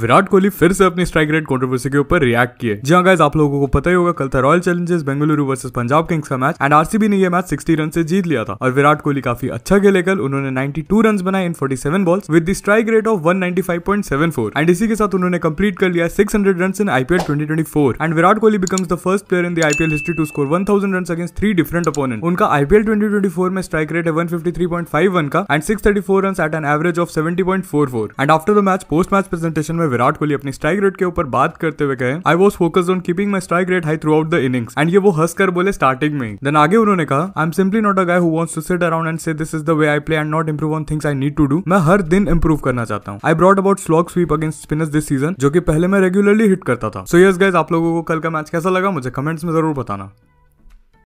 विराट कोहली फिर से अपनी स्ट्राइक रेट कॉन्ट्रोवर्सी के ऊपर रिएक्ट किए जी गाइस हाँ, आप लोगों को पता ही होगा कल था Royal Challengers Bengaluru versus Punjab Kings का मैच एंड आरसीबी ने यह मैच 60 रन से जीत लिया था और विराट कोहली काफी अच्छा खेले कल उन्होंने 92 रन बनाए in 47 balls with the strike rate of 195.74 and इसी के साथ उन्होंने कंप्लीट कर लिया 600 run in IPL 2024 and Virat Kohli becomes the first player in the IPL history to score 1000 run against three different opponent उनका आईपीएल 2024 में स्ट्राइक रेट है 153.51 का and 634 run at an average of 70.44 and after the match post match presentation में में विराट कोहली अपनी strike rate के ऊपर बात करते हुए कहे I was focus on keeping my strike rate high throughout the innings and ये वो हंस कर बोले स्टार्टिंग में देन आगे उन्होंने कहा I am simply not a guy who wants to sit around and say this is the way I play and not improve on things I need to do मैं हर दिन इंप्रूव करना चाहता हूँ I brought about slog sweep against spinners this season जो कि पहले मैं रेगुलरली हिट करता था सो यस गाइज आप लोगों को कल का मैच कैसा लगा मुझे कमेंट्स में जरूर बताना